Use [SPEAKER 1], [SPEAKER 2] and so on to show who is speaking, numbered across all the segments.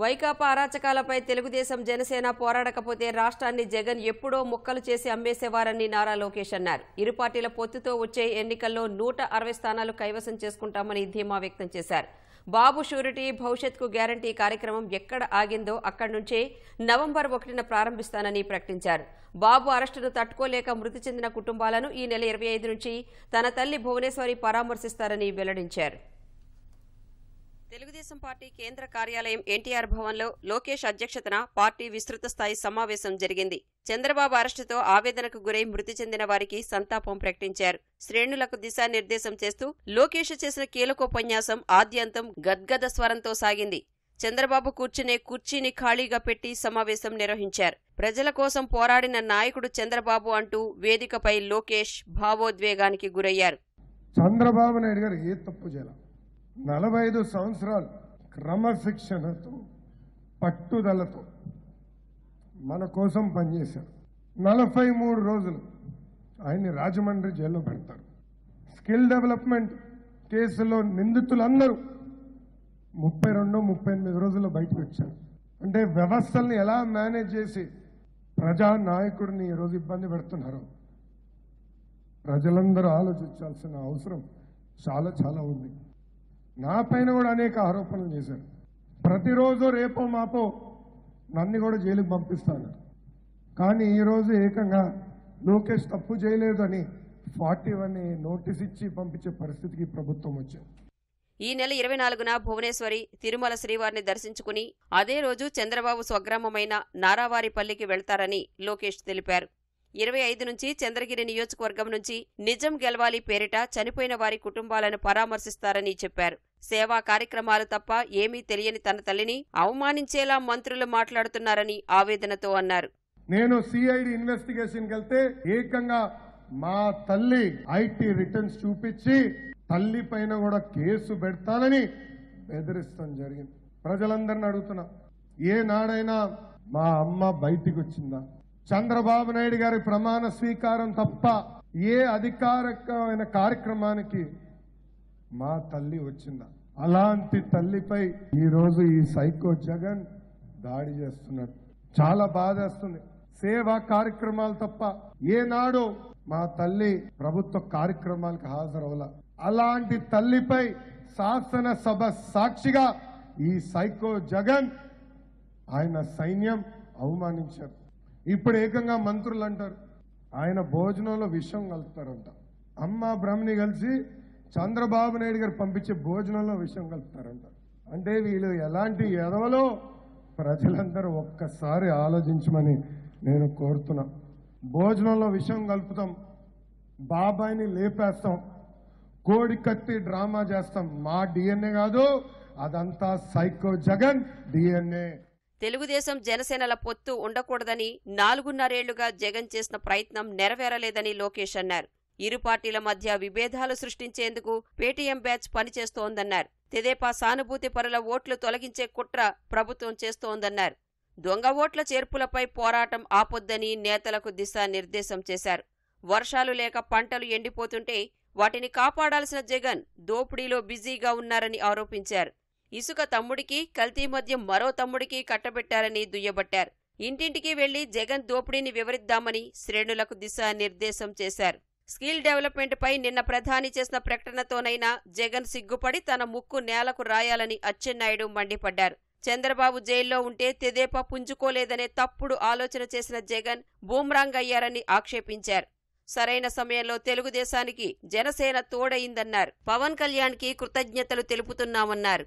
[SPEAKER 1] వైకాపా అరాచకాలపై తెలుగుదేశం జనసేన పోరాడకపోతే రాష్ట్రాన్ని జగన్ ఎప్పుడో ముక్కలు చేసి అమ్మేసేవారని నారా లోకేష్ అన్నారు ఇరు పార్టీల పొత్తుతో వచ్చే ఎన్నికల్లో నూట అరవై స్థానాలు కైవసం చేసుకుంటామని ధీమా వ్యక్తం చేశారు బాబు షూరిటీ భవిష్యత్కు గ్యారంటీ కార్యక్రమం ఎక్కడ ఆగిందో అక్కడి నుంచే నవంబర్ ఒకటిన ప్రారంభిస్తానని ప్రకటించారు బాబు అరెస్టును తట్టుకోలేక మృతి చెందిన కుటుంబాలను ఈ నెల ఇరవై నుంచి తన తల్లి భువనేశ్వరి పరామర్శిస్తారని వెల్లడించారు తెలుగుదేశం పార్టీ కేంద్ర కార్యాలయం ఎన్టీఆర్ భవన్లో లోకేష్ అధ్యక్షతన పార్టీ విస్తృత స్థాయి సమావేశం జరిగింది చంద్రబాబు అరెస్టుతో ఆవేదనకు గురై మృతి చెందిన వారికి సంతాపం ప్రకటించారు శ్రేణులకు దిశానిర్దేశం చేస్తూ లోకేష్ చేసిన కీలకోపన్యాసం ఆద్యంతం గద్గద స్వరంతో సాగింది చంద్రబాబు కూర్చునే కుర్చీని ఖాళీగా పెట్టి సమావేశం నిర్వహించారు ప్రజల కోసం పోరాడిన నాయకుడు చంద్రబాబు అంటూ వేదికపై లోకేష్ భావోద్వేగానికి గురయ్యారు
[SPEAKER 2] చంద్రబాబు నాయుడు గారు ఏ తప్పు చేయాలి నలభై ఐదు సంవత్సరాలు క్రమశిక్షణతో పట్టుదలతో మన కోసం పనిచేశారు నలభై మూడు రోజులు ఆయన్ని రాజమండ్రి జైల్లో పెడతారు స్కిల్ డెవలప్మెంట్ కేసులో నిందితులందరూ ముప్పై రెండు ముప్పై ఎనిమిది రోజులు బయటకు వచ్చారు అంటే వ్యవస్థల్ని ఎలా మేనేజ్ చేసి ప్రజా నాయకుడిని ఈరోజు ఇబ్బంది పెడుతున్నారు ప్రజలందరూ ఆలోచించాల్సిన అవసరం చాలా చాలా ఉంది నా పైన కూడా అనేక ఆరోపణలు చేశారు ప్రతిరోజు రేపో మాపో నన్ను కూడా జైలుకు పంపిస్తాను కానీ ఈరోజు ఏకంగా లోకేష్ తప్పు చేయలేదని ఫార్టీ వన్ నోటీస్ ఇచ్చి పంపించే పరిస్థితికి ప్రభుత్వం వచ్చింది
[SPEAKER 1] ఈ నెల ఇరవై నాలుగున భువనేశ్వరి తిరుమల శ్రీవారిని దర్శించుకుని అదే రోజు చంద్రబాబు స్వగ్రామమైన నారావారిపల్లికి వెళ్తారని లోకేష్ తెలిపారు ఇరవై ఐదు నుంచి చంద్రగిరి నియోజకవర్గం నుంచి నిజం గెలవాలి పేరిట చనిపోయిన వారి కుటుంబాలను పరామర్శిస్తారని చెప్పారు సేవా కార్యక్రమాలు తప్ప ఏమీ తెలియని తన తల్లిని అవమానించేలా మంత్రులు మాట్లాడుతున్నారని ఆవేదనతో అన్నారు
[SPEAKER 2] నేను సిఐడి ఇన్వెస్టిగేషన్ వెళ్తే ఏకంగా మా తల్లి ఐటీ రిటర్న్స్ చూపించి తల్లి పైన కూడా కేసు పెడతానని బెదిరిస్తాం జరిగింది ప్రజలందరిని అడుగుతున్నా ఏ నాడైనా మా అమ్మ బయటికి వచ్చిందా చంద్రబాబు నాయుడు గారి ప్రమాణ స్వీకారం తప్ప ఏ అధికారకమైన కార్యక్రమానికి మా తల్లి వచ్చిందా అలాంటి తల్లిపై ఈరోజు ఈ సైకో జగన్ దాడి చేస్తున్నాడు చాలా బాధేస్తుంది సేవా కార్యక్రమాలు తప్ప ఏనాడు మా తల్లి ప్రభుత్వ కార్యక్రమాలకు హాజరవల అలాంటి తల్లిపై శాసనసభ సాక్షిగా ఈ సైకో జగన్ ఆయన సైన్యం అవమానించారు ఇప్పుడు ఏకంగా మంత్రులు అంటారు ఆయన భోజనంలో విషం కలుపుతారంట అమ్మ బ్రహ్మిని కలిసి చంద్రబాబు నాయుడు గారు పంపించే భోజనంలో విషయం కలుపుతారంట అంటే వీళ్ళు ఎలాంటి ఎదవలో ప్రజలందరూ ఒక్కసారి ఆలోచించమని నేను కోరుతున్నా భోజనంలో విషయం కలుపుతాం బాబాయిని లేపేస్తాం కోడి కత్తి డ్రామా చేస్తాం మా డిఎన్ఏ కాదు అదంతా సైకో జగన్ డిఎన్ఏ
[SPEAKER 1] తెలుగుదేశం జనసేనల పొత్తు ఉండకూడదని నాలుగున్నరేళ్లుగా జగన్ చేసిన ప్రయత్నం నెరవేరలేదని లోకేష్ అన్నారు ఇరు పార్టీల మధ్య విభేదాలు సృష్టించేందుకు పేటీఎం బ్యాచ్ పనిచేస్తోందన్నారు తెదేపా సానుభూతి పరుల ఓట్లు తొలగించే కుట్ర ప్రభుత్వం చేస్తోందన్నారు దొంగ ఓట్ల చేర్పులపై పోరాటం ఆపొద్దని నేతలకు దిశానిర్దేశం చేశారు వర్షాలు లేక పంటలు ఎండిపోతుంటే వాటిని కాపాడాల్సిన జగన్ దోపిడీలో బిజీగా ఉన్నారని ఆరోపించారు ఇసుక తమ్ముడికి కల్తీ మధ్య మరో తమ్ముడికి కట్టబెట్టారని దుయ్యబట్టారు ఇంటింటికి వెళ్లి జగన్ దోపిడీని వివరిద్దామని శ్రేణులకు దిశానిర్దేశం చేశారు స్కిల్ డెవలప్మెంట్పై నిన్న ప్రధాని చేసిన ప్రకటనతోనైనా జగన్ సిగ్గుపడి తన ముక్కు నేలకు రాయాలని అచ్చెన్నాయుడు మండిపడ్డారు చంద్రబాబు జైల్లో ఉంటే తెదేపా పుంజుకోలేదనే తప్పుడు ఆలోచన చేసిన జగన్ బూమ్రాంగ్ అయ్యారని ఆక్షేపించారు సరైన సమయంలో తెలుగుదేశానికి జనసేన తోడయిందన్నారు పవన్ కళ్యాణ్కి కృతజ్ఞతలు తెలుపుతున్నామన్నారు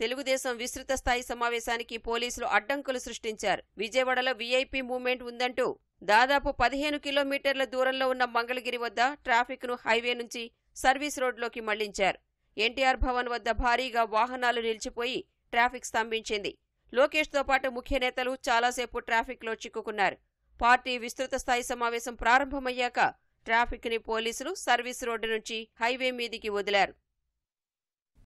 [SPEAKER 1] తెలుగుదేశం విస్తృత స్థాయి సమావేశానికి పోలీసులు అడ్డంకులు సృష్టించారు విజయవాడలో వీఐపీ మూవ్మెంట్ ఉందంటూ దాదాపు పదిహేను కిలోమీటర్ల దూరంలో ఉన్న మంగళగిరి వద్ద ట్రాఫిక్ ను హైవే నుంచి సర్వీస్ రోడ్లోకి మళ్లించారు ఎన్టీఆర్ భవన్ వద్ద భారీగా వాహనాలు నిలిచిపోయి ట్రాఫిక్ స్తంభించింది లోకేష్తో పాటు ముఖ్య నేతలు చాలాసేపు ట్రాఫిక్లో చిక్కుకున్నారు పార్టీ విస్తృత స్థాయి సమావేశం ప్రారంభమయ్యాక ట్రాఫిక్ ని పోలీసులు సర్వీస్ రోడ్డు నుంచి హైవే మీదికి వదిలారు